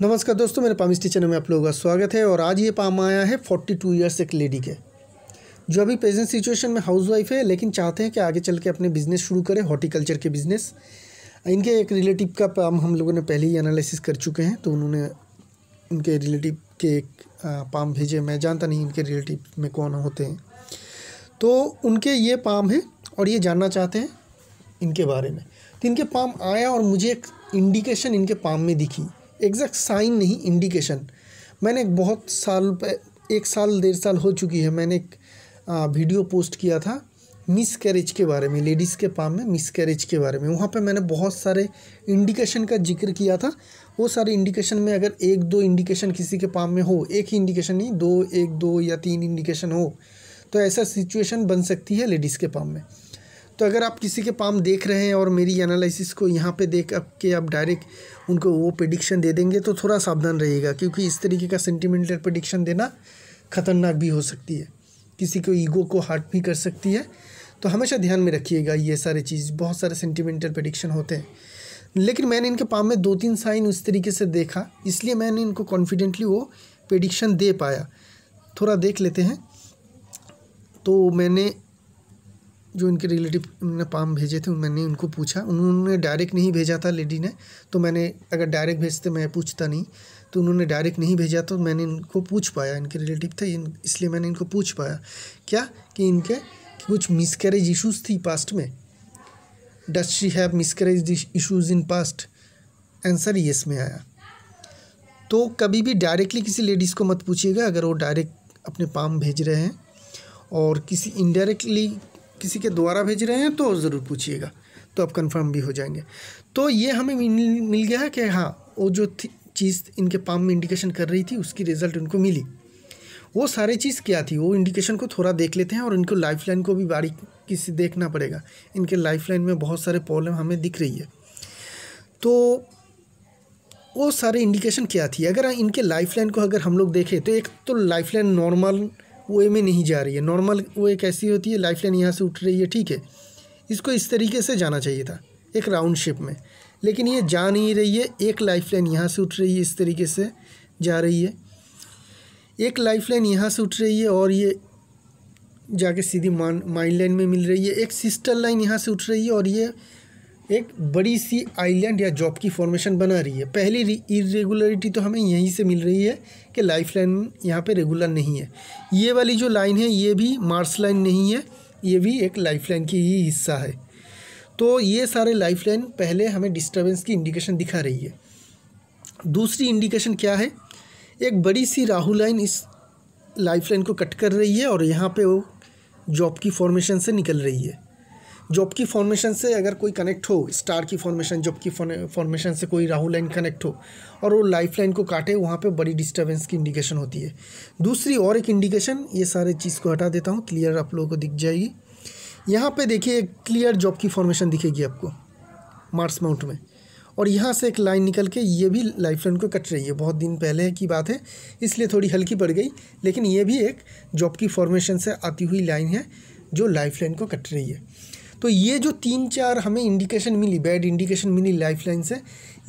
नमस्कार दोस्तों मेरे पामिस चैनल में आप लोगों का स्वागत है और आज ये पाम आया है फोर्टी टू ईयर्स एक लेडी के जो अभी प्रेजेंट सिचुएशन में हाउसवाइफ है लेकिन चाहते हैं कि आगे चल के अपने बिजनेस शुरू करें हॉर्टिकल्चर के बिजनेस इनके एक रिलेटिव का पाम हम लोगों ने पहले ही एनालिसिस कर चुके हैं तो उन्होंने उनके रिलेटिव के एक पाम भेजे मैं जानता नहीं उनके रिलेटिव में कौन होते हैं तो उनके ये पाम हैं और ये जानना चाहते हैं इनके बारे में तो इनके पाम आया और मुझे एक इंडिकेशन इनके पाम में दिखी एग्जैक्ट साइन नहीं इंडिकेशन मैंने एक बहुत साल एक साल डेढ़ साल हो चुकी है मैंने एक वीडियो पोस्ट किया था मिस कैरेज के बारे में लेडीज़ के पाम में मिस कैरेज के बारे में वहाँ पे मैंने बहुत सारे इंडिकेशन का जिक्र किया था वो सारे इंडिकेशन में अगर एक दो इंडिकेशन किसी के पाम में हो एक ही इंडिकेशन नहीं दो एक दो या तीन इंडिकेशन हो तो ऐसा सिचुएशन बन सकती है लेडीज़ के पाम में तो अगर आप किसी के पाम देख रहे हैं और मेरी एनालिसिस को यहाँ पे देख आप के आप डायरेक्ट उनको वो प्रडिक्शन दे देंगे तो थोड़ा सावधान रहेगा क्योंकि इस तरीके का सेंटिमेंटल प्रडिक्शन देना ख़तरनाक भी हो सकती है किसी को ईगो को हार्ट भी कर सकती है तो हमेशा ध्यान में रखिएगा ये सारे चीज़ बहुत सारे सेंटिमेंटल प्रडिक्शन होते हैं लेकिन मैंने इनके पाम में दो तीन साइन उस तरीके से देखा इसलिए मैंने इनको कॉन्फिडेंटली वो प्रडिक्शन दे पाया थोड़ा देख लेते हैं तो मैंने जो इनके रिलेटिव ने पाम भेजे थे मैंने उनको पूछा उन्होंने डायरेक्ट नहीं भेजा था लेडी ने तो मैंने अगर डायरेक्ट भेजते मैं पूछता नहीं तो उन्होंने डायरेक्ट नहीं भेजा तो मैंने इनको पूछ पाया इनके रिलेटिव थे इसलिए मैंने इनको पूछ पाया क्या कि इनके कुछ मिसकैरेज इशूज़ थी पास्ट में does she have miscarriage issues in past answer yes में आया तो कभी भी डायरेक्टली किसी लेडीज़ को मत पूछिएगा अगर वो डायरेक्ट अपने पाम भेज रहे हैं और किसी इनडायरेक्टली किसी के द्वारा भेज रहे हैं तो ज़रूर पूछिएगा तो आप कंफर्म भी हो जाएंगे तो ये हमें मिल गया है कि हाँ वो जो चीज़ इनके पाम में इंडिकेशन कर रही थी उसकी रिज़ल्ट उनको मिली वो सारे चीज़ क्या थी वो इंडिकेशन को थोड़ा देख लेते हैं और इनको लाइफ लाइन को भी बारीकी से देखना पड़ेगा इनके लाइफ लाइन में बहुत सारे प्रॉब्लम हमें दिख रही है तो वो सारे इंडिकेशन क्या थी अगर इनके लाइफ लाइन को अगर हम लोग देखें तो एक तो लाइफ लाइन नॉर्मल वे में नहीं जा रही है नॉर्मल वे कैसी होती है लाइफ लाइन यहाँ से उठ रही है ठीक है इसको इस तरीके से जाना चाहिए था एक राउंड शेप में लेकिन ये जा नहीं रही है एक लाइफ लाइन यहाँ से उठ रही है इस तरीके से जा रही है एक लाइफ लाइन यहाँ से उठ रही है और ये जाके सीधी माइंड लाइन में मिल रही है एक सिस्टर लाइन यहाँ से उठ रही है और ये एक बड़ी सी आइलैंड या जॉब की फॉर्मेशन बना रही है पहली इरेगुलरिटी तो हमें यहीं से मिल रही है कि लाइफ लाइन यहाँ पर रेगुलर नहीं है ये वाली जो लाइन है ये भी मार्स लाइन नहीं है ये भी एक लाइफ लाइन की ही हिस्सा है तो ये सारे लाइफ लाइन पहले हमें डिस्टर्बेंस की इंडिकेशन दिखा रही है दूसरी इंडिकेशन क्या है एक बड़ी सी राहु लाइन इस लाइफ लाइन को कट कर रही है और यहाँ पे वो जॉब की फॉर्मेशन से निकल रही है जॉब की फॉर्मेशन से अगर कोई कनेक्ट हो स्टार की फॉर्मेशन जॉब की फॉर्मेशन से कोई राहु लाइन कनेक्ट हो और वो लाइफ लाइन को काटे वहाँ पे बड़ी डिस्टर्बेंस की इंडिकेशन होती है दूसरी और एक इंडिकेशन ये सारे चीज़ को हटा देता हूँ क्लियर आप लोगों को दिख जाएगी यहाँ पर देखिए एक क्लियर जॉब की फॉर्मेशन दिखेगी आपको मार्स माउंट में और यहाँ से एक लाइन निकल के ये भी लाइफ लाइन को कट रही है बहुत दिन पहले की बात है इसलिए थोड़ी हल्की पड़ गई लेकिन ये भी एक जॉब की फॉर्मेशन से आती हुई लाइन है जो लाइफ लाइन को कट रही है तो ये जो तीन चार हमें इंडिकेशन मिली बैड इंडिकेशन मिली लाइफलाइन से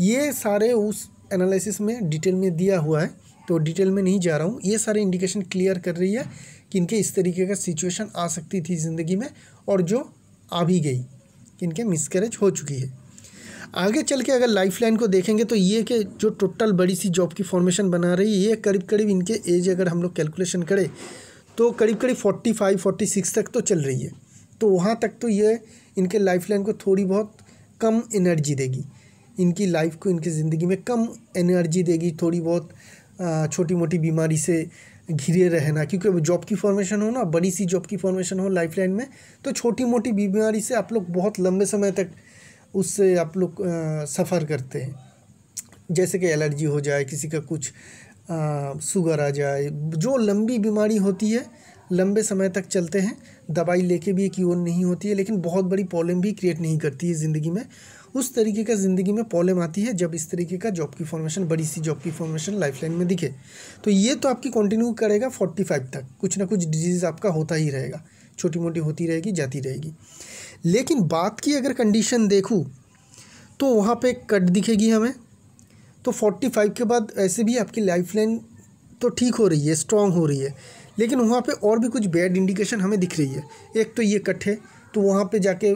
ये सारे उस एनालिसिस में डिटेल में दिया हुआ है तो डिटेल में नहीं जा रहा हूँ ये सारे इंडिकेशन क्लियर कर रही है कि इनके इस तरीके का सिचुएशन आ सकती थी ज़िंदगी में और जो आ भी गई इनके मिसकैरेज हो चुकी है आगे चल के अगर लाइफलाइन को देखेंगे तो ये कि जो टोटल बड़ी सी जॉब की फॉर्मेशन बना रही है ये करीब करीब इनके एज अगर हम लोग कैलकुलेशन करें तो करीब करीब फोर्टी फाइव फोर्टी सिक्स तक तो चल रही है तो वहाँ तक तो ये इनके लाइफ लाइन को थोड़ी बहुत कम एनर्जी देगी इनकी लाइफ को इनकी ज़िंदगी में कम एनर्जी देगी थोड़ी बहुत छोटी मोटी बीमारी से घिरे रहना क्योंकि जॉब की फॉर्मेशन हो ना बड़ी सी जॉब की फॉर्मेशन हो लाइफ लाइन में तो छोटी मोटी बीमारी से आप लोग बहुत लंबे समय तक उससे आप लोग सफ़र करते हैं जैसे कि एलर्जी हो जाए किसी का कुछ शुगर आ जाए जो लंबी बीमारी होती है लंबे समय तक चलते हैं दवाई लेके भी एक योन नहीं होती है लेकिन बहुत बड़ी प्रॉब्लम भी क्रिएट नहीं करती है ज़िंदगी में उस तरीके का ज़िंदगी में प्रॉब्लम आती है जब इस तरीके का जॉब की फॉर्मेशन बड़ी सी जॉब की फॉर्मेशन लाइफ में दिखे तो ये तो आपकी कंटिन्यू करेगा फोर्टी फाइव तक कुछ ना कुछ डिजीज़ आपका होता ही रहेगा छोटी मोटी होती रहेगी जाती रहेगी लेकिन बात की अगर कंडीशन देखूँ तो वहाँ पर कट दिखेगी हमें तो फोर्टी फाइव के बाद ऐसे भी आपकी लाइफ लाइन तो ठीक हो रही है स्ट्रॉन्ग हो रही है लेकिन वहाँ पे और भी कुछ बैड इंडिकेशन हमें दिख रही है एक तो ये कट है तो वहाँ पे जाके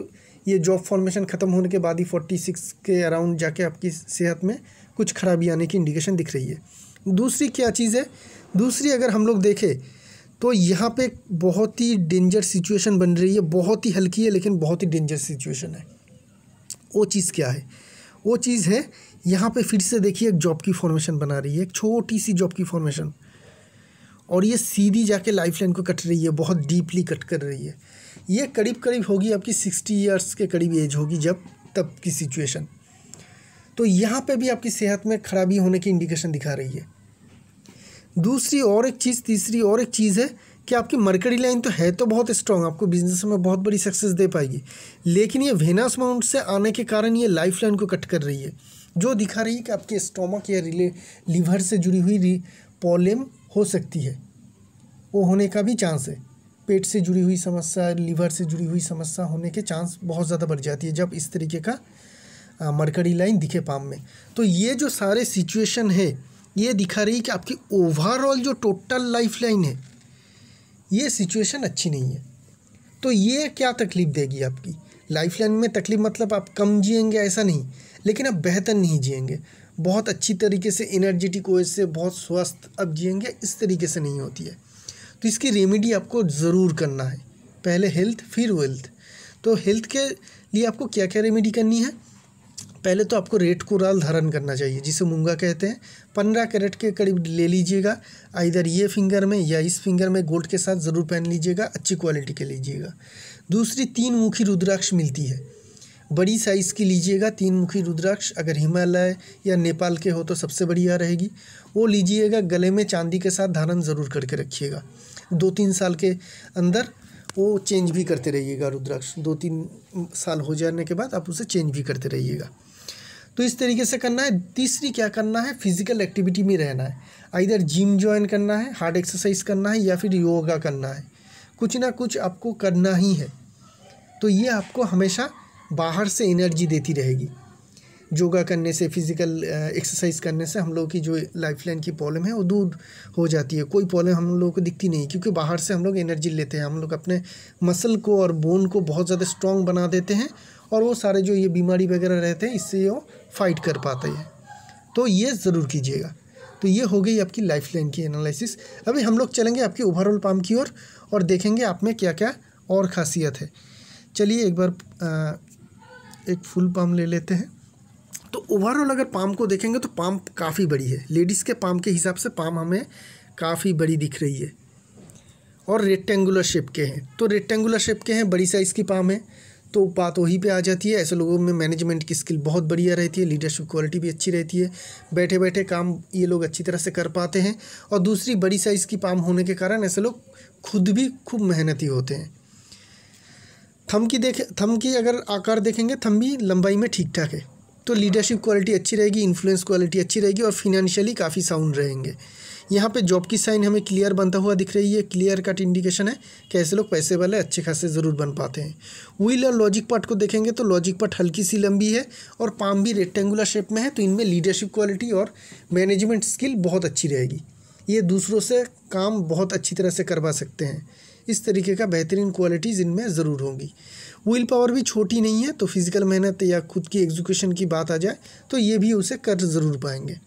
ये जॉब फॉर्मेशन ख़त्म होने के बाद ही फोर्टी सिक्स के अराउंड जाके आपकी सेहत में कुछ खराबी आने की इंडिकेशन दिख रही है दूसरी क्या चीज़ है दूसरी अगर हम लोग देखें तो यहाँ पे बहुत ही डेंजर सिचुएशन बन रही है बहुत ही हल्की है लेकिन बहुत ही डेंजर सिचुएशन है वो चीज़ क्या है वो चीज़ है यहाँ पे फिर से देखिए एक जॉब की फॉर्मेशन बना रही है एक छोटी सी जॉब की फॉर्मेशन और ये सीधी जाके लाइफ लाइन को कट रही है बहुत डीपली कट कर रही है ये करीब करीब होगी आपकी सिक्सटी ईयर्स के करीब एज होगी जब तब की सिचुएशन तो यहाँ पे भी आपकी सेहत में खराबी होने की इंडिकेशन दिखा रही है दूसरी और एक चीज़ तीसरी और एक चीज़ है कि आपकी मरकरी लाइन तो है तो बहुत स्ट्रांग आपको बिजनेस में बहुत बड़ी सक्सेस दे पाएगी लेकिन ये वेनास माउंट से आने के कारण ये लाइफ लाइन को कट कर रही है जो दिखा रही है कि आपके स्टोमक या रिले लीवर से जुड़ी हुई प्रॉब्लम हो सकती है वो होने का भी चांस है पेट से जुड़ी हुई समस्या लीवर से जुड़ी हुई समस्या होने के चांस बहुत ज़्यादा बढ़ जाती है जब इस तरीके का मरकरी लाइन दिखे पाम में तो ये जो सारे सिचुएशन है ये दिखा रही है कि आपकी ओवरऑल जो टोटल लाइफ लाइन है ये सिचुएशन अच्छी नहीं है तो ये क्या तकलीफ़ देगी आपकी लाइफ लाइन में तकलीफ मतलब आप कम जियेंगे ऐसा नहीं लेकिन आप बेहतर नहीं जियेंगे बहुत अच्छी तरीके से एनर्जेटिक हो से बहुत स्वस्थ अब जियेंगे इस तरीके से नहीं होती है तो इसकी रेमेडी आपको ज़रूर करना है पहले हेल्थ फिर वेल्थ तो हेल्थ के लिए आपको क्या क्या रेमेडी करनी है पहले तो आपको को कुराल धारण करना चाहिए जिसे मूंगा कहते हैं पंद्रह कैरेट के करीब ले लीजिएगा इधर ये फिंगर में या इस फिंगर में गोल्ड के साथ ज़रूर पहन लीजिएगा अच्छी क्वालिटी के लीजिएगा दूसरी तीन मुखी रुद्राक्ष मिलती है बड़ी साइज़ की लीजिएगा तीन मुखी रुद्राक्ष अगर हिमालय या नेपाल के हो तो सबसे बढ़िया रहेगी वो लीजिएगा गले में चांदी के साथ धारण ज़रूर करके रखिएगा दो तीन साल के अंदर वो चेंज भी करते रहिएगा रुद्राक्ष दो तीन साल हो जाने के बाद आप उसे चेंज भी करते रहिएगा तो इस तरीके से करना है तीसरी क्या करना है फिजिकल एक्टिविटी में रहना है इधर जिम ज्वाइन करना है हार्ड एक्सरसाइज करना है या फिर योगा करना है कुछ ना कुछ आपको करना ही है तो ये आपको हमेशा बाहर से एनर्जी देती रहेगी योगा करने से फिज़िकल एक्सरसाइज करने से हम लोग की जो लाइफ लाइन की प्रॉब्लम है वो दूर हो जाती है कोई प्रॉब्लम हम लोगों को दिखती नहीं क्योंकि बाहर से हम लोग एनर्जी लेते हैं हम लोग अपने मसल को और बोन को बहुत ज़्यादा स्ट्रॉन्ग बना देते हैं और वो सारे जो ये बीमारी वगैरह रहते हैं इससे वो फाइट कर पाते हैं तो ये ज़रूर कीजिएगा तो ये हो गई आपकी लाइफ लाइन की एनालिसिस अभी हम लोग चलेंगे आपके ओवरऑल पाम की ओर और, और देखेंगे आप में क्या क्या और खासियत है चलिए एक बार एक फुल पाम ले लेते हैं तो ओवरऑल अगर पाम को देखेंगे तो पाम काफ़ी बड़ी है लेडीज़ के पाम के हिसाब से पाम हमें काफ़ी बड़ी दिख रही है और रेक्टेंगुलर शेप के हैं तो रेक्टेंगुलर शेप के हैं बड़ी साइज़ की पाम है तो बात वहीं पे आ जाती है ऐसे लोगों में मैनेजमेंट की स्किल बहुत बढ़िया रहती है लीडरशिप क्वालिटी भी अच्छी रहती है बैठे बैठे काम ये लोग अच्छी तरह से कर पाते हैं और दूसरी बड़ी साइज़ की पाम होने के कारण ऐसे लोग खुद भी खूब मेहनती होते हैं थम की देखें थम की अगर आकार देखेंगे थम भी लंबाई में ठीक ठाक है तो लीडरशिप क्वालिटी अच्छी रहेगी इन्फ्लुएंस क्वालिटी अच्छी रहेगी और फिनेंशियली काफ़ी साउंड रहेंगे यहाँ पे जॉब की साइन हमें क्लियर बनता हुआ दिख रही है क्लियर कट इंडिकेशन है कैसे लोग पैसे वाले अच्छे खासे ज़रूर बन पाते हैं व्हील और लॉजिक पार्ट को देखेंगे तो लॉजिक पार्ट हल्की सी लंबी है और पाम भी रेक्टेंगुलर शेप में है तो इनमें लीडरशिप क्वालिटी और मैनेजमेंट स्किल बहुत अच्छी रहेगी ये दूसरों से काम बहुत अच्छी तरह से करवा सकते हैं इस तरीके का बेहतरीन क्वालिटीज़ इनमें ज़रूर होंगी विल पावर भी छोटी नहीं है तो फिज़िकल मेहनत या खुद की एग्जीक्यूशन की बात आ जाए तो ये भी उसे कर ज़रूर पाएंगे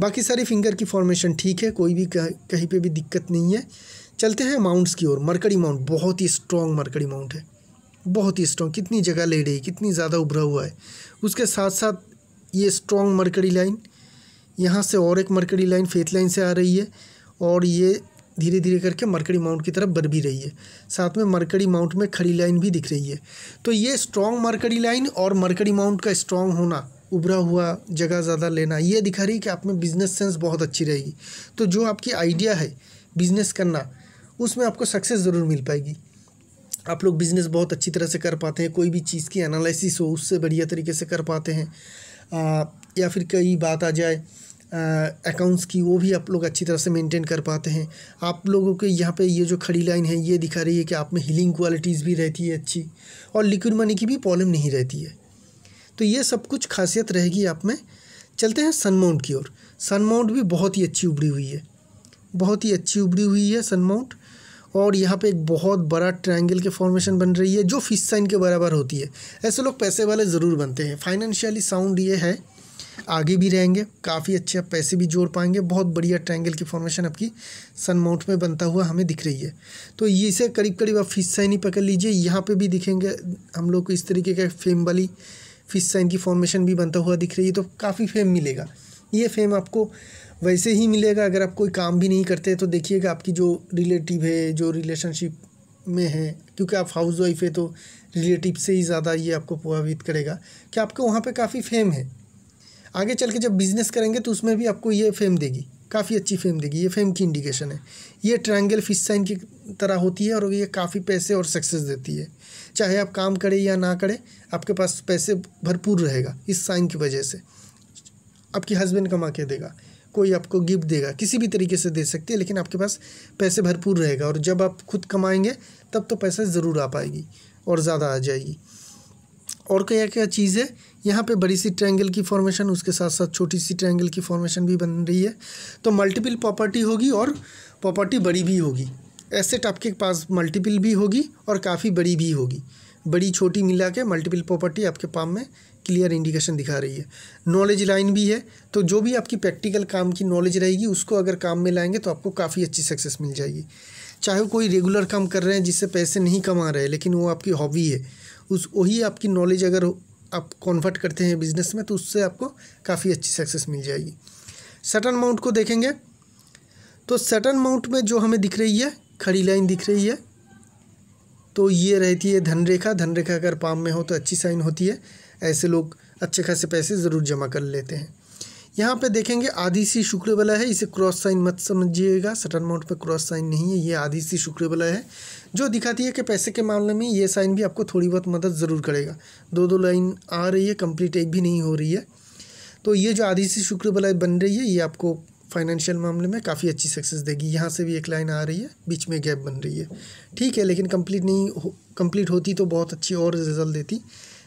बाकी सारी फिंगर की फॉर्मेशन ठीक है कोई भी कह, कहीं पे भी दिक्कत नहीं है चलते हैं माउंट्स की ओर मरकड़ी माउंट बहुत ही स्ट्रॉन्ग मरकड़ी माउंट है बहुत ही स्ट्रॉन्ग कितनी जगह ले रही कितनी ज़्यादा उभरा हुआ है उसके साथ साथ ये स्ट्रॉन्ग मरकड़ी लाइन यहाँ से और एक मरकड़ी लाइन फेथ लाइन से आ रही है और ये धीरे धीरे करके मरकरी माउंट की तरफ बढ़ भी रही है साथ में मरकड़ी माउंट में खड़ी लाइन भी दिख रही है तो ये स्ट्रॉन्ग मरकड़ी लाइन और मरकड़ी माउंट का स्ट्रॉन्ग होना उभरा हुआ जगह ज़्यादा लेना ये दिखा रही है कि आप में बिज़नेस सेंस बहुत अच्छी रहेगी तो जो आपकी आइडिया है बिज़नेस करना उसमें आपको सक्सेस ज़रूर मिल पाएगी आप लोग बिज़नेस बहुत अच्छी तरह से कर पाते हैं कोई भी चीज़ की एनालिसिस हो उससे बढ़िया तरीके से कर पाते हैं आ, या फिर कई बात आ जाए अकाउंट्स की वो भी आप लोग अच्छी तरह से मेंटेन कर पाते हैं आप लोगों के यहाँ पे ये जो खड़ी लाइन है ये दिखा रही है कि आप में हीलिंग क्वालिटीज़ भी रहती है अच्छी और लिक्विड मनी की भी प्रॉब्लम नहीं रहती है तो ये सब कुछ खासियत रहेगी आप में चलते हैं सनमाउंट की ओर सनमाउंट भी बहुत ही अच्छी उबड़ी हुई है बहुत ही अच्छी उबड़ी हुई है सनमाउंट और यहाँ पे एक बहुत बड़ा ट्रायंगल के फॉर्मेशन बन रही है जो फिश साइन के बराबर होती है ऐसे लोग पैसे वाले ज़रूर बनते हैं फाइनेंशियली साउंड ये है आगे भी रहेंगे काफ़ी अच्छे आप पैसे भी जोड़ पाएंगे बहुत बढ़िया ट्रायंगल की फॉर्मेशन आपकी सन माउंट में बनता हुआ हमें दिख रही है तो ये करीब करीब आप फिश साइन ही पकड़ लीजिए यहाँ पे भी दिखेंगे हम लोग को इस तरीके का फेम वाली फिश साइन की फॉर्मेशन भी बनता हुआ दिख रही है तो काफ़ी फेम मिलेगा ये फेम आपको वैसे ही मिलेगा अगर आप कोई काम भी नहीं करते तो देखिएगा आपकी जो रिलेटिव है जो रिलेशनशिप में है क्योंकि आप हाउस वाइफ है तो रिलेटिव से ही ज़्यादा ये आपको प्रभावित करेगा कि आपके वहाँ पे काफ़ी फेम है आगे चल के जब बिज़नेस करेंगे तो उसमें भी आपको ये फेम देगी काफ़ी अच्छी फेम देगी ये फेम की इंडिकेशन है ये ट्रायंगल फिश साइन की तरह होती है और ये काफ़ी पैसे और सक्सेस देती है चाहे आप काम करें या ना करें आपके पास पैसे भरपूर रहेगा इस साइन की वजह से आपकी हस्बैंड कमा के देगा कोई आपको गिफ्ट देगा किसी भी तरीके से दे सकती है लेकिन आपके पास पैसे भरपूर रहेगा और जब आप खुद कमाएंगे तब तो पैसा ज़रूर आ पाएगी और ज़्यादा आ जाएगी और क्या क्या चीज़ है यहाँ पे बड़ी सी ट्रायंगल की फॉर्मेशन उसके साथ साथ छोटी सी ट्रायंगल की फॉर्मेशन भी बन रही है तो मल्टीपल प्रॉपर्टी होगी और प्रॉपर्टी बड़ी भी होगी एसेट आपके पास मल्टीपल भी होगी और काफ़ी बड़ी भी होगी बड़ी छोटी मिला के मल्टीपल प्रॉपर्टी आपके पाम में क्लियर इंडिकेशन दिखा रही है नॉलेज लाइन भी है तो जो भी आपकी प्रैक्टिकल काम की नॉलेज रहेगी उसको अगर काम में लाएंगे तो आपको काफ़ी अच्छी सक्सेस मिल जाएगी चाहे वो कोई रेगुलर काम कर रहे हैं जिससे पैसे नहीं कमा रहे लेकिन वो आपकी हॉबी है उस वही आपकी नॉलेज अगर आप कन्वर्ट करते हैं बिजनेस में तो उससे आपको काफ़ी अच्छी सक्सेस मिल जाएगी सटन माउंट को देखेंगे तो सटन माउंट में जो हमें दिख रही है खड़ी लाइन दिख रही है तो ये रहती है धनरेखा धनरेखा अगर पाम में हो तो अच्छी साइन होती है ऐसे लोग अच्छे खासे पैसे ज़रूर जमा कर लेते हैं यहाँ पे देखेंगे आधी सी शुक्र वाला है इसे क्रॉस साइन मत समझिएगा सटन माउंट पे क्रॉस साइन नहीं है ये आधी सी शुक्र वाला है जो दिखाती है कि पैसे के मामले में ये साइन भी आपको थोड़ी बहुत मदद ज़रूर करेगा दो दो लाइन आ रही है कंप्लीट एक भी नहीं हो रही है तो ये जो आधी सी शुक्र बलाई बन रही है ये आपको फाइनेंशियल मामले में काफ़ी अच्छी सक्सेस देगी यहाँ से भी एक लाइन आ रही है बीच में गैप बन रही है ठीक है लेकिन कम्प्लीट नहीं हो कम्प्लीट होती तो बहुत अच्छी और रिजल्ट देती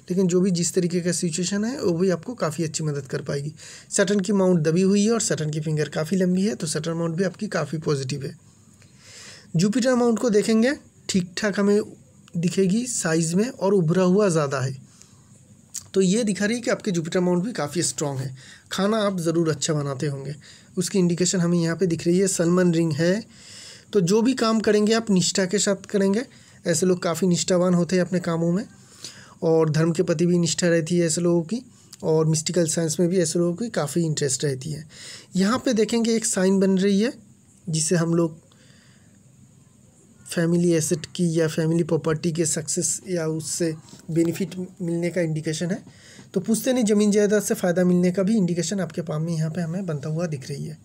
लेकिन जो भी जिस तरीके का सिचुएशन है वो भी आपको काफ़ी अच्छी मदद कर पाएगी सटन की माउंट दबी हुई है और सटन की फिंगर काफ़ी लंबी है तो सटन माउंट भी आपकी काफ़ी पॉजिटिव है जुपिटर माउंट को देखेंगे ठीक ठाक हमें दिखेगी साइज़ में और उभरा हुआ ज़्यादा है तो ये दिखा रही है कि आपके जुपिटर माउंट भी काफ़ी स्ट्रॉन्ग है खाना आप ज़रूर अच्छा बनाते होंगे उसकी इंडिकेशन हमें यहाँ पे दिख रही है सलमन रिंग है तो जो भी काम करेंगे आप निष्ठा के साथ करेंगे ऐसे लोग काफ़ी निष्ठावान होते हैं अपने कामों में और धर्म के प्रति भी निष्ठा रहती है ऐसे लोगों की और मिस्टिकल साइंस में भी ऐसे लोगों की काफ़ी इंटरेस्ट रहती है यहाँ पर देखेंगे एक साइन बन रही है जिसे हम लोग फैमिली एसेट की या फैमिली प्रॉपर्टी के सक्सेस या उससे बेनिफिट मिलने का इंडिकेशन है तो पूछते नहीं ज़मीन जायदाद से फ़ायदा मिलने का भी इंडिकेशन आपके पाम में यहाँ पे हमें बनता हुआ दिख रही है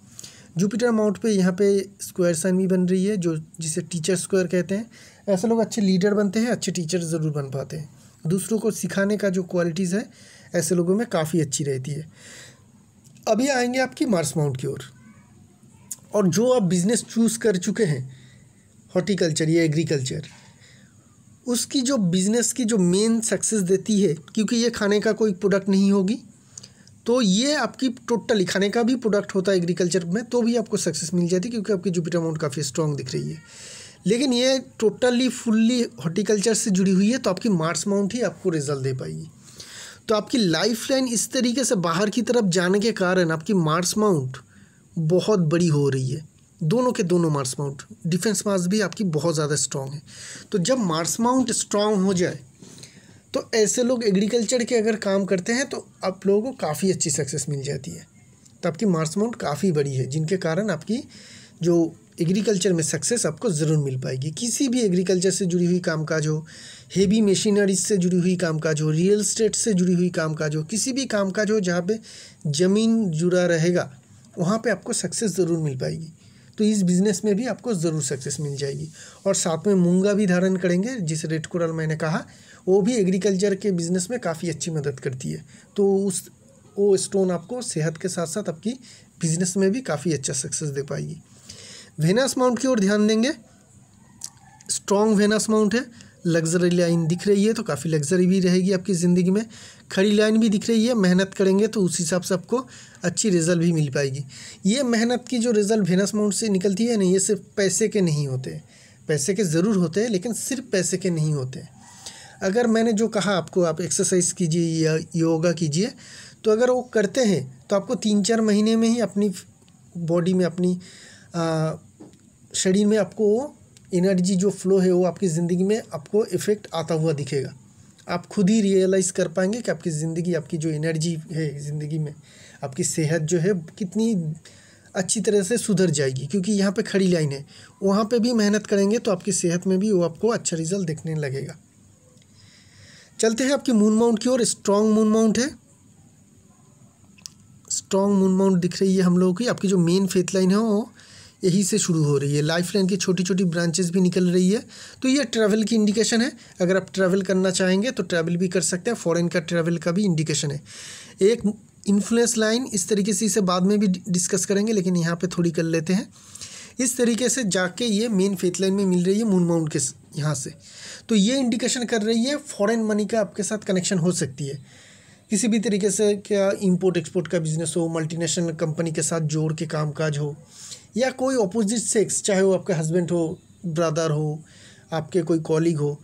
जुपिटर अमाउंट पे यहाँ पे स्क्वायर साइन भी बन रही है जो जिसे टीचर स्क्वायर कहते हैं ऐसे लोग अच्छे लीडर बनते हैं अच्छे टीचर ज़रूर बन पाते हैं दूसरों को सिखाने का जो क्वालिटीज़ है ऐसे लोगों में काफ़ी अच्छी रहती है अभी आएंगे आपकी मार्स माउंट की ओर और जो आप बिज़नेस चूज़ कर चुके हैं हॉर्टिकल्चर या एग्रीकल्चर उसकी जो बिज़नेस की जो मेन सक्सेस देती है क्योंकि ये खाने का कोई प्रोडक्ट नहीं होगी तो ये आपकी टोटली खाने का भी प्रोडक्ट होता है एग्रीकल्चर में तो भी आपको सक्सेस मिल जाती है क्योंकि आपकी जुपिटर अमाउंट काफ़ी स्ट्रॉन्ग दिख रही है लेकिन ये टोटली फुल्ली हॉर्टिकल्चर से जुड़ी हुई है तो आपकी मार्स माउंट ही आपको रिजल्ट दे पाएगी तो आपकी लाइफ लाइन इस तरीके से बाहर की तरफ जाने के कारण आपकी मार्स माउंट बहुत बड़ी हो रही है दोनों के दोनों मार्स माउंट डिफेंस मार्स भी आपकी बहुत ज़्यादा स्ट्रांग है तो जब मार्स माउंट स्ट्रांग हो जाए तो ऐसे लोग एग्रीकल्चर के अगर काम करते हैं तो आप लोगों को काफ़ी अच्छी सक्सेस मिल जाती है तो आपकी मार्स माउंट काफ़ी बड़ी है जिनके कारण आपकी जो एग्रीकल्चर में सक्सेस आपको ज़रूर मिल पाएगी किसी भी एग्रीकल्चर से जुड़ी हुई कामकाज हो हेवी मशीनरीज से जुड़ी हुई कामकाज हो रियल स्टेट से जुड़ी हुई कामकाज हो किसी भी कामकाज हो जहाँ पे ज़मीन जुड़ा रहेगा वहाँ पे आपको सक्सेस ज़रूर मिल पाएगी तो इस बिज़नेस में भी आपको ज़रूर सक्सेस मिल जाएगी और साथ में मूंगा भी धारण करेंगे जिस रेड कुरल मैंने कहा वो भी एग्रीकल्चर के बिज़नेस में काफ़ी अच्छी मदद करती है तो उस वो स्टोन आपको सेहत के साथ साथ आपकी बिजनेस में भी काफ़ी अच्छा सक्सेस दे पाएगी वेनास माउंट की ओर ध्यान देंगे स्ट्रॉन्ग वेनास माउंट है लग्जरी लाइन दिख रही है तो काफ़ी लग्जरी भी रहेगी आपकी ज़िंदगी में खड़ी लाइन भी दिख रही है मेहनत करेंगे तो उस हिसाब से आपको अच्छी रिजल्ट भी मिल पाएगी ये मेहनत की जो रिज़ल्ट भेनस माउंट से निकलती है ना ये सिर्फ पैसे के नहीं होते पैसे के ज़रूर होते हैं लेकिन सिर्फ पैसे के नहीं होते अगर मैंने जो कहा आपको आप एक्सरसाइज कीजिए या योगा कीजिए तो अगर वो करते हैं तो आपको तीन चार महीने में ही अपनी बॉडी में अपनी शरीर में आपको एनर्जी जो फ्लो है वो आपकी ज़िंदगी में आपको इफ़ेक्ट आता हुआ दिखेगा आप खुद ही रियलाइज़ कर पाएंगे कि आपकी ज़िंदगी आपकी जो एनर्जी है ज़िंदगी में आपकी सेहत जो है कितनी अच्छी तरह से सुधर जाएगी क्योंकि यहाँ पे खड़ी लाइन है वहाँ पे भी मेहनत करेंगे तो आपकी सेहत में भी वो आपको अच्छा रिजल्ट देखने लगेगा चलते हैं आपकी मून माउंट की ओर स्ट्रॉन्ग मून माउंट है स्ट्रॉन्ग मून माउंट दिख रही है हम लोगों की आपकी जो मेन फेथ लाइन है वो यही से शुरू हो रही है लाइफ लाइन की छोटी छोटी ब्रांचेस भी निकल रही है तो ये ट्रैवल की इंडिकेशन है अगर आप ट्रैवल करना चाहेंगे तो ट्रैवल भी कर सकते हैं फॉरेन का ट्रैवल का भी इंडिकेशन है एक इन्फ्लुएंस लाइन इस तरीके से इसे बाद में भी डिस्कस करेंगे लेकिन यहाँ पर थोड़ी कर लेते हैं इस तरीके से जाके ये मेन फेथ लाइन में मिल रही है मून माउंट के यहाँ से तो ये इंडिकेशन कर रही है फॉरेन मनी का आपके साथ कनेक्शन हो सकती है किसी भी तरीके से क्या इंपोर्ट एक्सपोर्ट का बिजनेस हो मल्टीनेशनल कंपनी के साथ जोड़ के कामकाज हो या कोई अपोजिट सेक्स चाहे वो आपका हस्बैंड हो ब्रदर हो आपके कोई कॉलीग हो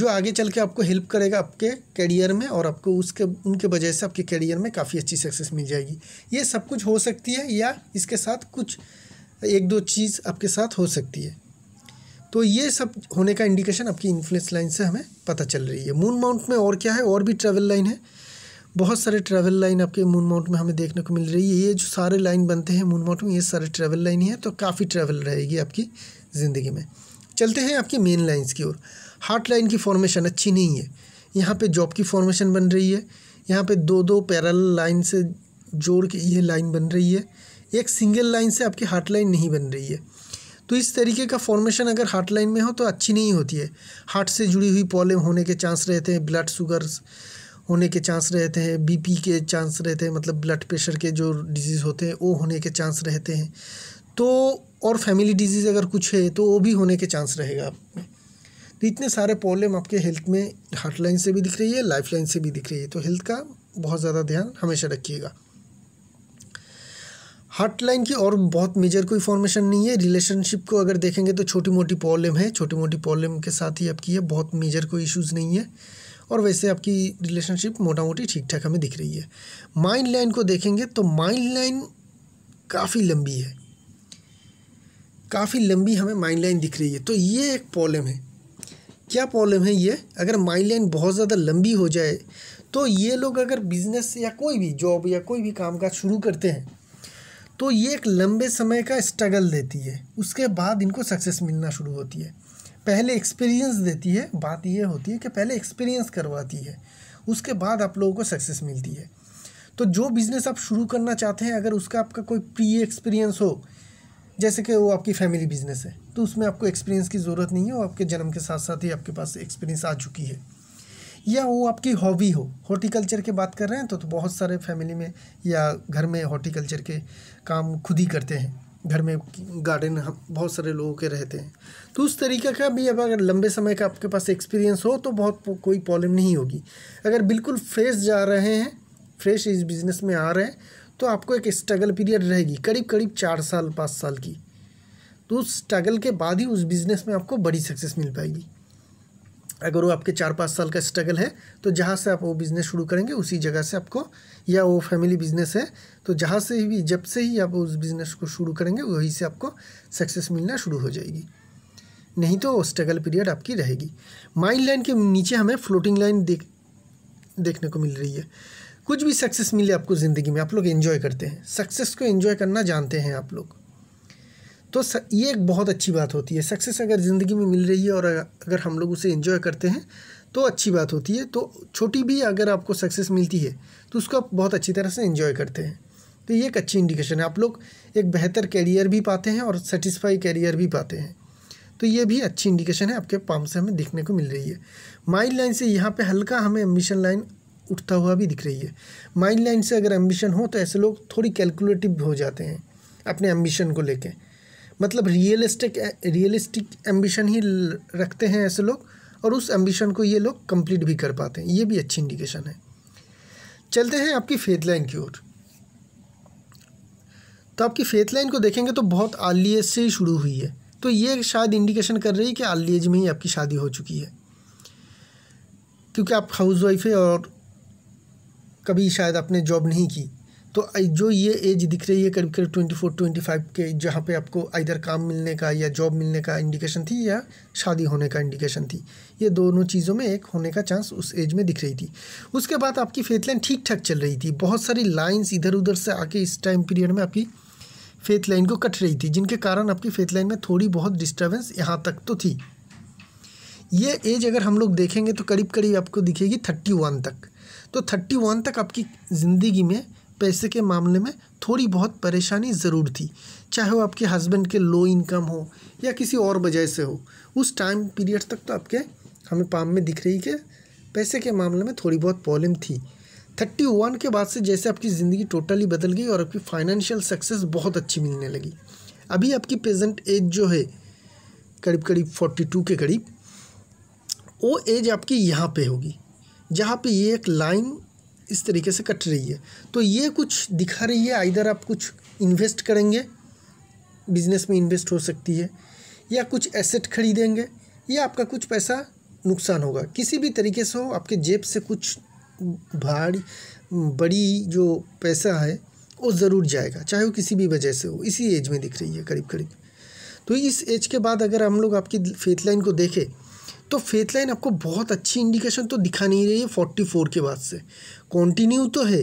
जो आगे चल के आपको हेल्प करेगा आपके करियर में और आपको उसके उनके वजह से आपके करियर में काफ़ी अच्छी सक्सेस मिल जाएगी ये सब कुछ हो सकती है या इसके साथ कुछ एक दो चीज़ आपके साथ हो सकती है तो ये सब होने का इंडिकेशन आपकी इन्फ्लुएंस लाइन से हमें पता चल रही है मून माउंट में और क्या है और भी ट्रेवल लाइन है बहुत सारे ट्रैवल लाइन आपके मून माउंट में हमें देखने को मिल रही है ये जो सारे लाइन बनते हैं मून माउंट में ये सारे ट्रैवल लाइन है तो काफ़ी ट्रैवल रहेगी आपकी ज़िंदगी में चलते हैं आपकी मेन लाइन्स की ओर हार्ट लाइन की फॉर्मेशन अच्छी नहीं है यहाँ पे जॉब की फॉर्मेशन बन रही है यहाँ पे दो दो पैरल लाइन से जोड़ के ये लाइन बन रही है एक सिंगल लाइन से आपकी हार्ट लाइन नहीं बन रही है तो इस तरीके का फॉर्मेशन अगर हार्ट लाइन में हो तो अच्छी नहीं होती है हार्ट से जुड़ी हुई प्रॉब्लम होने के चांस रहते हैं ब्लड शुगर होने के चांस रहते हैं बीपी के चांस रहते हैं मतलब ब्लड प्रेशर के जो डिजीज़ होते हैं वो होने के चांस रहते हैं तो और फैमिली डिजीज़ अगर कुछ है तो वो भी होने के चांस रहेगा आप में तो इतने सारे प्रॉब्लम आपके हेल्थ में हार्टलाइन से भी दिख रही है लाइफ लाइन से भी दिख रही है तो हेल्थ का बहुत ज़्यादा ध्यान हमेशा रखिएगा हार्ट लाइन की और बहुत मेजर कोई फॉर्मेशन नहीं है रिलेशनशिप को अगर देखेंगे तो छोटी मोटी प्रॉब्लम है छोटी मोटी प्रॉब्लम के साथ ही आपकी है बहुत मेजर कोई इश्यूज़ नहीं है और वैसे आपकी रिलेशनशिप मोटा मोटी ठीक ठाक हमें दिख रही है माइंड लाइन को देखेंगे तो माइंड लाइन काफ़ी लंबी है काफ़ी लंबी हमें माइंड लाइन दिख रही है तो ये एक प्रॉब्लम है क्या प्रॉब्लम है ये अगर माइंड लाइन बहुत ज़्यादा लंबी हो जाए तो ये लोग अगर बिजनेस या कोई भी जॉब या कोई भी काम काज शुरू करते हैं तो ये एक लंबे समय का स्ट्रगल देती है उसके बाद इनको सक्सेस मिलना शुरू होती है पहले एक्सपीरियंस देती है बात यह होती है कि पहले एक्सपीरियंस करवाती है उसके बाद आप लोगों को सक्सेस मिलती है तो जो बिज़नेस आप शुरू करना चाहते हैं अगर उसका आपका कोई प्री एक्सपीरियंस हो जैसे कि वो आपकी फैमिली बिजनेस है तो उसमें आपको एक्सपीरियंस की ज़रूरत नहीं है वो आपके जन्म के साथ साथ ही आपके पास एक्सपीरियंस आ चुकी है या वो आपकी हॉबी हो हॉर्टिकल्चर की बात कर रहे हैं तो, तो बहुत सारे फैमिली में या घर में हॉर्टिकल्चर के काम खुद ही करते हैं घर में गार्डन हम बहुत सारे लोगों के रहते हैं तो उस तरीके का भी अब अगर लंबे समय का आपके पास एक्सपीरियंस हो तो बहुत कोई प्रॉब्लम नहीं होगी अगर बिल्कुल फ्रेश जा रहे हैं फ्रेश इस बिज़नेस में आ रहे हैं तो आपको एक स्ट्रगल पीरियड रहेगी करीब करीब चार साल पाँच साल की तो उस स्ट्रगल के बाद ही उस बिज़नेस में आपको बड़ी सक्सेस मिल पाएगी अगर वो आपके चार पाँच साल का स्ट्रगल है तो जहाँ से आप वो बिज़नेस शुरू करेंगे उसी जगह से आपको या वो फैमिली बिज़नेस है तो जहाँ से भी जब से ही आप उस बिज़नेस को शुरू करेंगे वहीं से आपको सक्सेस मिलना शुरू हो जाएगी नहीं तो स्ट्रगल पीरियड आपकी रहेगी माइंड लाइन के नीचे हमें फ्लोटिंग लाइन देख देखने को मिल रही है कुछ भी सक्सेस मिले आपको ज़िंदगी में आप लोग एंजॉय करते हैं सक्सेस को एंजॉय करना जानते हैं आप लोग तो ये एक बहुत अच्छी बात होती है सक्सेस अगर ज़िंदगी में मिल रही है और अगर हम लोग उसे इन्जॉय करते हैं तो अच्छी बात होती है तो छोटी भी अगर आपको सक्सेस मिलती है तो उसको आप बहुत अच्छी तरह से इन्जॉय करते हैं तो ये एक अच्छी इंडिकेशन है आप लोग एक बेहतर कैरियर भी पाते हैं और सेटिस्फाई कैरियर भी पाते हैं तो ये भी अच्छी इंडिकेशन है आपके पाम से हमें देखने को मिल रही है माइंड लाइन से यहाँ पे हल्का हमें एम्बिशन लाइन उठता हुआ भी दिख रही है माइंड लाइन से अगर एम्बिशन हो तो ऐसे लोग थोड़ी कैलकुलेटिव हो जाते हैं अपने एम्बिशन को लेकर मतलब रियलिस्टिक रियलिस्टिक एम्बिशन ही रखते हैं ऐसे लोग और उस एम्बिशन को ये लोग कंप्लीट भी कर पाते हैं ये भी अच्छी इंडिकेशन है चलते हैं आपकी फेथ लाइन की ओर तो आपकी फेथ लाइन को देखेंगे तो बहुत आर्ली एज से ही शुरू हुई है तो ये शायद इंडिकेशन कर रही है कि आर्ली एज में ही आपकी शादी हो चुकी है क्योंकि आप हाउस वाइफ है और कभी शायद आपने जॉब नहीं की तो जो ये एज दिख रही है करीब करीब ट्वेंटी फोर ट्वेंटी फाइव के जहाँ पे आपको इधर काम मिलने का या जॉब मिलने का इंडिकेशन थी या शादी होने का इंडिकेशन थी ये दोनों चीज़ों में एक होने का चांस उस एज में दिख रही थी उसके बाद आपकी फेथ लाइन ठीक ठाक चल रही थी बहुत सारी लाइन्स इधर उधर से आके इस टाइम पीरियड में आपकी फेथ लाइन को कट रही थी जिनके कारण आपकी फेथ लाइन में थोड़ी बहुत डिस्टर्बेंस यहाँ तक तो थी ये एज अगर हम लोग देखेंगे तो करीब करीब आपको दिखेगी थर्टी वन तक तो थर्टी वन तक आपकी ज़िंदगी में पैसे के मामले में थोड़ी बहुत परेशानी ज़रूर थी चाहे वो आपके हस्बैंड के लो इनकम हो या किसी और वजह से हो उस टाइम पीरियड तक तो आपके हमें पाम में दिख रही कि पैसे के मामले में थोड़ी बहुत प्रॉब्लम थी थर्टी वन के बाद से जैसे आपकी ज़िंदगी टोटली बदल गई और आपकी फाइनेंशियल सक्सेस बहुत अच्छी मिलने लगी अभी आपकी प्रेजेंट एज जो है करीब करीब फोर्टी टू के करीब वो एज आपकी यहाँ पे होगी जहाँ पे ये एक लाइन इस तरीके से कट रही है तो ये कुछ दिखा रही है आइधर आप कुछ इन्वेस्ट करेंगे बिजनेस में इन्वेस्ट हो सकती है या कुछ एसेट खरीदेंगे या आपका कुछ पैसा नुकसान होगा किसी भी तरीके से हो आपके जेब से कुछ भारी बड़ी जो पैसा है वो ज़रूर जाएगा चाहे वो किसी भी वजह से हो इसी एज में दिख रही है करीब करीब तो इस एज के बाद अगर हम लोग आपकी फेथ लाइन को देखें तो फेथ लाइन आपको बहुत अच्छी इंडिकेशन तो दिखा नहीं रही है फोर्टी फोर के बाद से कॉन्टिन्यू तो है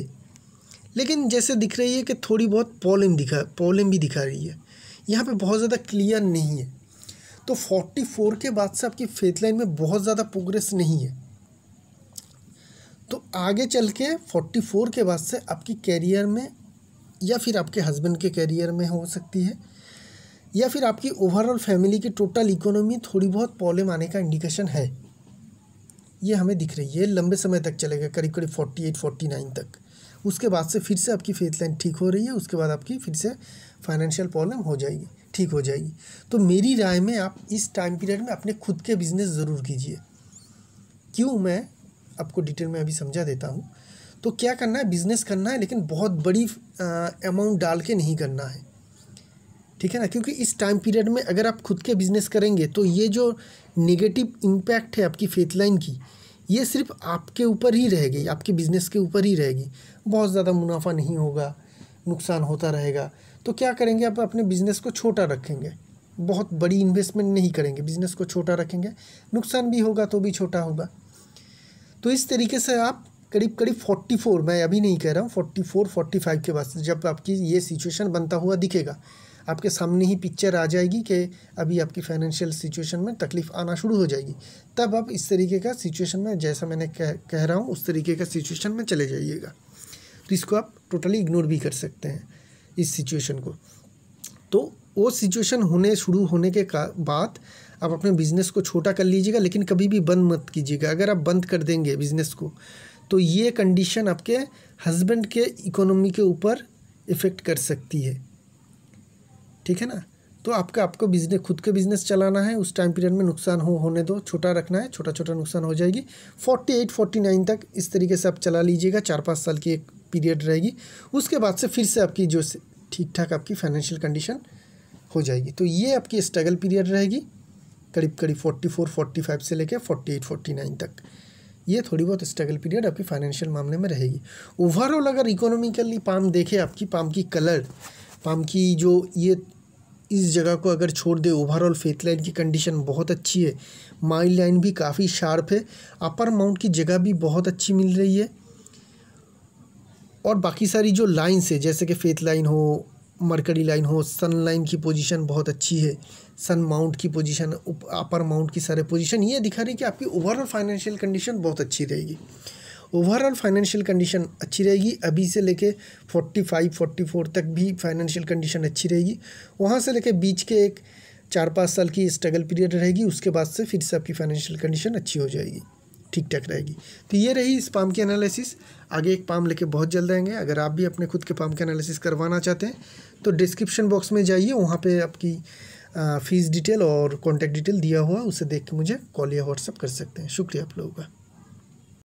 लेकिन जैसे दिख रही है कि थोड़ी बहुत पॉलिम दिखा प्रॉब्लम भी दिखा रही है यहाँ पे बहुत ज़्यादा क्लियर नहीं है तो फोर्टी फोर के बाद से आपकी फेथ लाइन में बहुत ज़्यादा प्रोग्रेस नहीं है तो आगे चल के फोर्टी फोर के बाद से आपकी कैरियर में या फिर आपके हस्बैंड के कैरियर में हो सकती है या फिर आपकी ओवरऑल फैमिली की टोटल इकोनॉमी थोड़ी बहुत प्रॉब्लम आने का इंडिकेशन है ये हमें दिख रही है लंबे समय तक चलेगा करीब करीब फोर्टी एट फोर्टी नाइन तक उसके बाद से फिर से आपकी फेथ लाइन ठीक हो रही है उसके बाद आपकी फिर से फाइनेंशियल प्रॉब्लम हो जाएगी ठीक हो जाएगी तो मेरी राय में आप इस टाइम पीरियड में अपने खुद के बिजनेस ज़रूर कीजिए क्यों मैं आपको डिटेल में अभी समझा देता हूँ तो क्या करना है बिज़नेस करना है लेकिन बहुत बड़ी अमाउंट डाल के नहीं करना है ठीक है ना क्योंकि इस टाइम पीरियड में अगर आप खुद के बिजनेस करेंगे तो ये जो नेगेटिव इम्पैक्ट है आपकी फेथ लाइन की ये सिर्फ आपके ऊपर ही रहेगी आपके बिजनेस के ऊपर ही रहेगी बहुत ज़्यादा मुनाफा नहीं होगा नुकसान होता रहेगा तो क्या करेंगे आप अपने बिजनेस को छोटा रखेंगे बहुत बड़ी इन्वेस्टमेंट नहीं करेंगे बिजनेस को छोटा रखेंगे नुकसान भी होगा तो भी छोटा होगा तो इस तरीके से आप करीब करीब फोर्टी फोर मैं अभी नहीं कह रहा हूँ फोर्टी फोर फोर्टी फाइव के बाद जब आपकी ये सिचुएशन बनता हुआ दिखेगा आपके सामने ही पिक्चर आ जाएगी कि अभी आपकी फाइनेंशियल सिचुएशन में तकलीफ़ आना शुरू हो जाएगी तब आप इस तरीके का सिचुएशन में जैसा मैंने कह कह रहा हूँ उस तरीके का सिचुएशन में चले जाइएगा तो इसको आप टोटली इग्नोर भी कर सकते हैं इस सिचुएशन को तो वो सिचुएशन होने शुरू होने के बाद आप अपने बिज़नेस को छोटा कर लीजिएगा लेकिन कभी भी बंद मत कीजिएगा अगर आप बंद कर देंगे बिज़नेस को तो ये कंडीशन आपके हस्बैंड के इकोनॉमी के ऊपर इफ़ेक्ट कर सकती है ठीक है ना तो आपका आपको बिजनेस खुद के बिजनेस चलाना है उस टाइम पीरियड में नुकसान हो होने दो छोटा रखना है छोटा छोटा नुकसान हो जाएगी फोर्टी एट फोर्टी नाइन तक इस तरीके से आप चला लीजिएगा चार पाँच साल की एक पीरियड रहेगी उसके बाद से फिर से आपकी जो ठीक ठाक आपकी फाइनेंशियल कंडीशन हो जाएगी तो ये आपकी स्ट्रगल पीरियड रहेगी करीब करीब फोर्टी फोर फोर्टी फाइव से लेकर फोर्टी एट फोर्टी नाइन तक ये थोड़ी बहुत स्ट्रगल पीरियड आपकी फाइनेंशियल मामले में रहेगी ओवरऑल अगर इकोनॉमिकली पाम देखे आपकी पाम की कलर पाम की जो ये इस जगह को अगर छोड़ दे ओवरऑल फेथ लाइन की कंडीशन बहुत अच्छी है माइल लाइन भी काफ़ी शार्प है अपर माउंट की जगह भी बहुत अच्छी मिल रही है और बाकी सारी जो लाइन्स है जैसे कि फेथ लाइन हो मरकरी लाइन हो सन लाइन की पोजीशन बहुत अच्छी है सन माउंट की पोजीशन अपर माउंट की सारे पोजीशन ये दिखा रही है कि आपकी ओवरऑल फाइनेंशियल कंडीशन बहुत अच्छी रहेगी ओवरऑल फाइनेंशियल कंडीशन अच्छी रहेगी अभी से लेके 45 44 तक भी फाइनेंशियल कंडीशन अच्छी रहेगी वहाँ से लेके बीच के एक चार पाँच साल की स्ट्रगल पीरियड रहेगी उसके बाद से फिर से आपकी फाइनेंशियल कंडीशन अच्छी हो जाएगी ठीक ठाक रहेगी तो ये रही इस पाम की एनालिसिस आगे एक पाम लेके बहुत जल्द आएंगे अगर आप भी अपने खुद के पाम के एनालिसिस करवाना चाहते हैं तो डिस्क्रिप्शन बॉक्स में जाइए वहाँ पे आपकी फ़ीस डिटेल और कॉन्टैक्ट डिटेल दिया हुआ उसे देख के मुझे कॉल या व्हाट्सअप कर सकते हैं शुक्रिया आप लोगों का